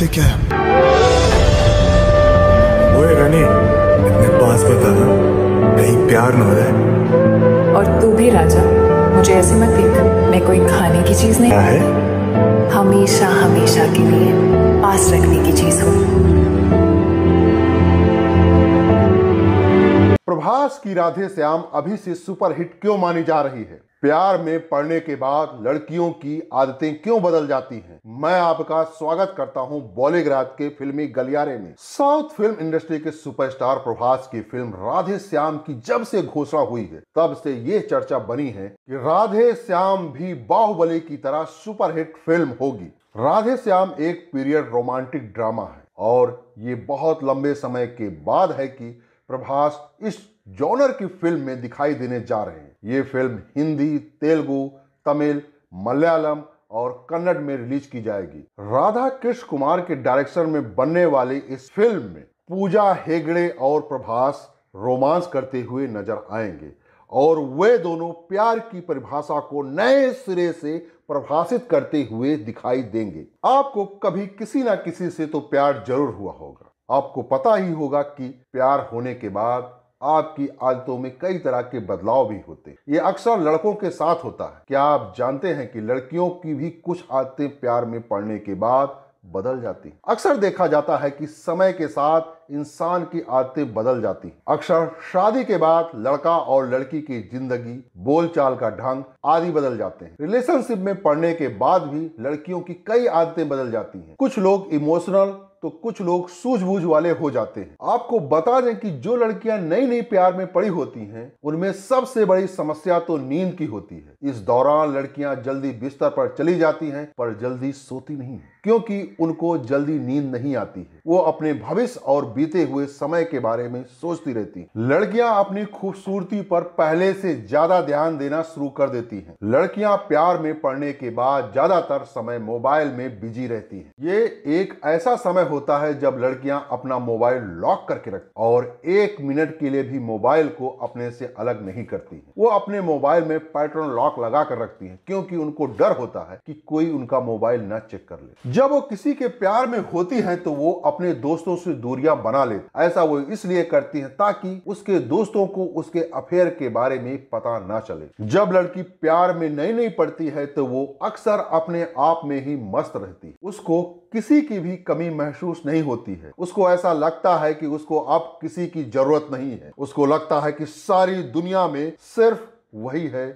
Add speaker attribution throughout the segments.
Speaker 1: करते क्या ओए रानी इतने पास बताना कहीं प्यार न हो जाए और तू भी राजा मुझे ऐसे मत देख मैं कोई खाने की चीज नहीं है हमेशा हमेशा के लिए पास रखने की चीज हो प्रभास की राधे श्याम अभी से सुपरहिट क्यों मानी जा रही है प्यार में पढ़ने के बाद लड़कियों की आदतें क्यों बदल जाती हैं मैं आपका स्वागत करता हूं बॉलीग्राज के फिल्मी गलियारे में साउथ फिल्म इंडस्ट्री के सुपरस्टार प्रभास की फिल्म राधे श्याम की जब से घोषणा हुई है तब से ये चर्चा बनी है कि राधे श्याम भी बाहुबली की तरह सुपरहिट फिल्म होगी राधे श्याम एक पीरियड रोमांटिक ड्रामा है और ये बहुत लंबे समय के बाद है की प्रभास इस जॉनर की फिल्म में दिखाई देने जा रहे हैं ये फिल्म हिंदी तेलुगु तमिल मलयालम और कन्नड़ में रिलीज की जाएगी राधा कृष्ण कुमार के डायरेक्शन में बनने वाली इस फिल्म में पूजा हेगड़े और प्रभास रोमांस करते हुए नजर आएंगे और वे दोनों प्यार की परिभाषा को नए सिरे से प्रभाषित करते हुए दिखाई देंगे आपको कभी किसी ना किसी से तो प्यार जरूर हुआ होगा आपको पता ही होगा कि प्यार होने के बाद आपकी आदतों में कई तरह के बदलाव भी होते हैं ये अक्सर लड़कों के साथ होता है क्या आप जानते हैं कि लड़कियों की भी कुछ आदतें प्यार में पड़ने के बाद बदल जाती अक्सर देखा जाता है कि समय के साथ इंसान की आदतें बदल जाती अक्सर शादी के बाद लड़का और लड़की की जिंदगी बोलचाल का ढंग आदि बदल जाते हैं रिलेशनशिप में पढ़ने के बाद भी लड़कियों की कई आदतें बदल जाती हैं कुछ लोग इमोशनल तो कुछ लोग सूझबूझ वाले हो जाते हैं आपको बता दें कि जो लड़कियां नई नई प्यार में पड़ी होती हैं उनमें सबसे बड़ी समस्या तो नींद की होती है इस दौरान लड़कियां जल्दी बिस्तर पर चली जाती हैं पर जल्दी सोती नहीं है क्योंकि उनको जल्दी नींद नहीं आती है वो अपने भविष्य और बीते हुए समय के बारे में सोचती रहती है लड़कियां अपनी खूबसूरती पर पहले से ज्यादा ध्यान देना शुरू कर देती है लड़कियां प्यार में पड़ने के बाद ज्यादातर समय मोबाइल में बिजी रहती है ये एक ऐसा समय होता है जब लड़कियां अपना मोबाइल लॉक करके रखती और एक मिनट के लिए भी मोबाइल को अपने से अलग नहीं करती वो अपने मोबाइल में पैटर्न लॉक लगा कर रखती हैं क्योंकि उनको डर होता है कि कोई उनका मोबाइल न चेक कर ले जब वो किसी के प्यार में होती है तो वो अपने दोस्तों से दूरियां बना ले ऐसा वो इसलिए करती है ताकि उसके दोस्तों को उसके अफेयर के बारे में पता ना चले जब लड़की प्यार में नहीं नई पड़ती है तो वो अक्सर अपने आप में ही मस्त रहती उसको किसी की भी कमी महसूस महसूस नहीं होती है उसको ऐसा लगता है कि उसको अब किसी की जरूरत नहीं है उसको लगता है कि सारी दुनिया में सिर्फ वही है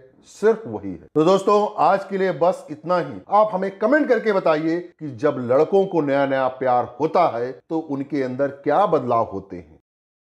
Speaker 1: सिर्फ वही है तो दोस्तों आज के लिए बस इतना ही आप हमें कमेंट करके बताइए कि जब लड़कों को नया नया प्यार होता है तो उनके अंदर क्या बदलाव होते हैं